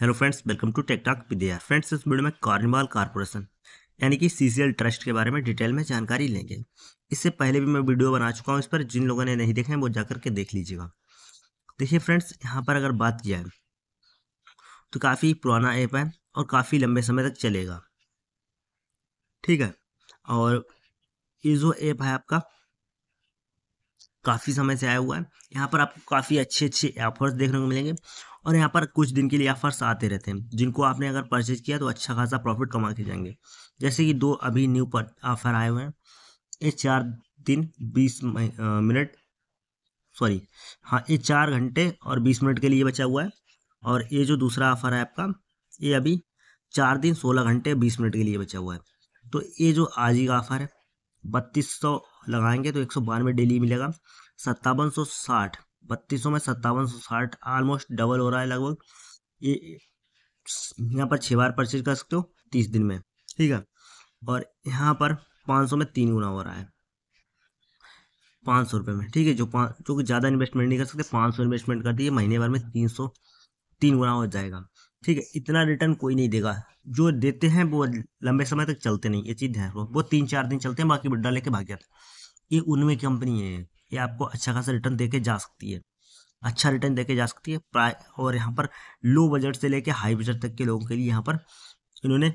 hello friends welcome to tech talk Vidya friends इस video में carnival corporation यानी कि सीसीएल ट्रस्ट के बारे में डिटेल में जानकारी लेंगे इससे पहले भी मैं वीडियो बना चुका हूँ इस पर जिन लोगों ने नहीं देखा है वो जाकर के देख लीजिएगा देखिए फ्रेंड्स यहाँ पर अगर बात किया है तो काफ़ी पुराना ऐप है और काफ़ी लंबे समय तक चलेगा ठीक है और ये जो ऐप है आपका काफ़ी समय से आया हुआ है यहाँ पर आपको काफ़ी अच्छे अच्छे ऑफर्स देखने को मिलेंगे और यहाँ पर कुछ दिन के लिए ऑफर्स आते रहते हैं जिनको आपने अगर परचेज किया तो अच्छा खासा प्रॉफिट कमा के जाएंगे जैसे कि दो अभी न्यू पर ऑफर आए हुए हैं ये चार दिन बीस मिनट सॉरी हाँ ये चार घंटे और बीस मिनट के लिए बचा हुआ है और ये जो दूसरा ऑफर है आपका ये अभी चार दिन सोलह घंटे बीस मिनट के लिए बचा हुआ है तो ये जो आज ही का ऑफर है बत्तीस सौ लगाएंगे तो एक सौ बानवे डेली मिलेगा सत्तावन सौ साठ बत्तीसों में सत्तावन सौ साठ ऑलमोस्ट डबल हो रहा है लगभग ये यहाँ पर छः बार परचेज कर सकते हो तीस दिन में ठीक है और यहाँ पर पाँच सौ में तीन गुना हो रहा है पाँच सौ रुपये में ठीक है जो पाँच जो कि ज़्यादा इन्वेस्टमेंट नहीं कर सकते पाँच सौ इन्वेस्टमेंट कर दिए महीने भर में तीन सौ तीन गुना हो जाएगा ठीक है इतना रिटर्न कोई नहीं देगा जो देते हैं वो लंबे समय तक चलते नहीं ये चीज़ ध्यान रखो वो तीन चार दिन चलते हैं बाकी बड्डा लेके भाग जाते ये उनमें कंपनी है ये आपको अच्छा खासा रिटर्न दे के जा सकती है अच्छा रिटर्न दे के जा सकती है प्राय और यहाँ पर लो बजट से लेके हाई बजट तक के लोगों के लिए यहाँ पर इन्होंने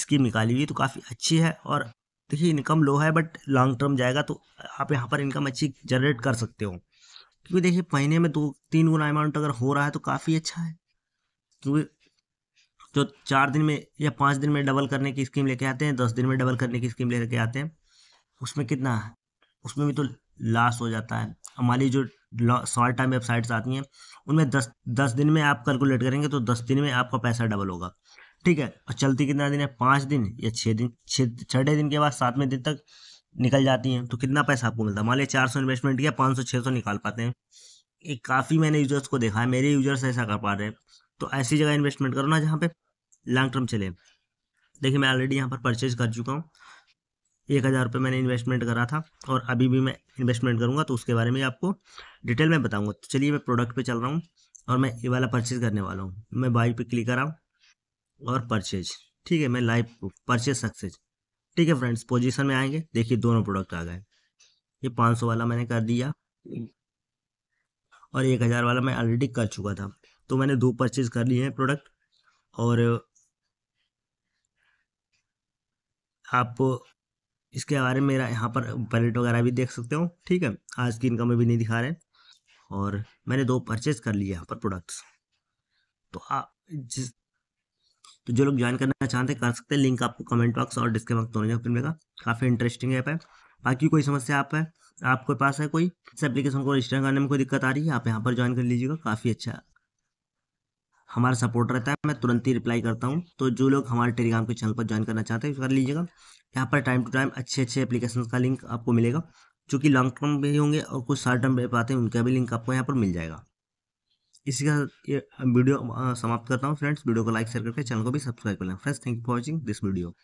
स्कीम निकाली हुई तो काफ़ी अच्छी है और देखिए इनकम लो है बट लॉन्ग टर्म जाएगा तो आप यहाँ पर इनकम अच्छी जनरेट कर सकते हो क्योंकि देखिए महीने में दो तीन गुना अमाउंट अगर हो रहा है तो काफ़ी अच्छा है क्योंकि जो चार दिन में या पाँच दिन में डबल करने की स्कीम लेके आते हैं दस दिन में डबल करने की स्कीम लेके आते हैं उसमें कितना है उसमें भी तो लॉस हो जाता है हमारी जो शॉर्ट टर्म वेबसाइट्स आती हैं उनमें दस दस दिन में आप कैलकुलेट करेंगे तो दस दिन में आपका पैसा डबल होगा ठीक है और चलती कितना दिन है पाँच दिन या छः दिन छः छठे दिन के बाद सातवें दिन तक निकल जाती हैं तो कितना पैसा आपको मिलता है मान लिया चार सौ इन्वेस्टमेंट किया पाँच सौ छः सौ निकाल पाते हैं एक काफ़ी मैंने यूजर्स को देखा है मेरे यूजर्स ऐसा कर पा रहे हैं तो ऐसी जगह इन्वेस्टमेंट करो ना जहाँ पे लॉन्ग टर्म चले देखिए मैं ऑलरेडी यहाँ पर परचेज कर चुका हूँ एक हज़ार रुपये मैंने इन्वेस्टमेंट करा था और अभी भी मैं इन्वेस्टमेंट करूँगा तो उसके बारे में आपको डिटेल में बताऊँगा तो चलिए मैं प्रोडक्ट पे चल रहा हूँ और मैं ये वाला परचेज़ करने वाला हूँ मैं बाई पे क्लिक कराऊँ और परचेज ठीक है मैं लाइव परचेज सक्सेज ठीक है फ्रेंड्स पोजिशन में आएंगे देखिए दोनों प्रोडक्ट आ गए ये पाँच सौ वाला मैंने कर दिया और एक हज़ार वाला मैं ऑलरेडी कर चुका था तो मैंने दो परचेज कर लिए हैं प्रोडक्ट और आप इसके बारे में मेरा यहाँ पर बैलेट वगैरह भी देख सकते हो ठीक है आज की इनकम में भी नहीं दिखा रहे और मैंने दो परचेज कर लिए यहाँ पर प्रोडक्ट्स तो आप जिस तो जो लोग ज्वाइन करना चाहते हैं कर सकते हैं लिंक आपको कमेंट बॉक्स और डिस्क्रिप्शन बॉक्स दोनों जगह मिलेगा काफ़ी इंटरेस्टिंग ऐप है बाकी कोई समस्या आप है आपके पास है कोई इस एप्लीकेशन को रजिस्टर करने में कोई दिक्कत आ रही है आप यहाँ पर ज्वाइन कर लीजिएगा काफ़ी अच्छा हमारा सपोर्ट रहता है मैं तुरंत ही रिप्लाई करता हूँ तो जो लोग हमारे टेलीग्राम के चैनल पर ज्वाइन करना चाहते हैं कर लीजिएगा यहाँ पर टाइम टू टाइम अच्छे अच्छे एप्लीकेशन का लिंक आपको मिलेगा जो कि लॉन्ग टर्म भी होंगे और कुछ शॉर्ट टर्म भी पाते हैं उनका भी लिंक आपको यहाँ पर मिल जाएगा इसी का ये वीडियो समाप्त करता हूँ फ्रेंड्स वीडियो को लाइक शेयर करके चैनल को भी सब्सक्राइब कर लें friends thank you for watching this video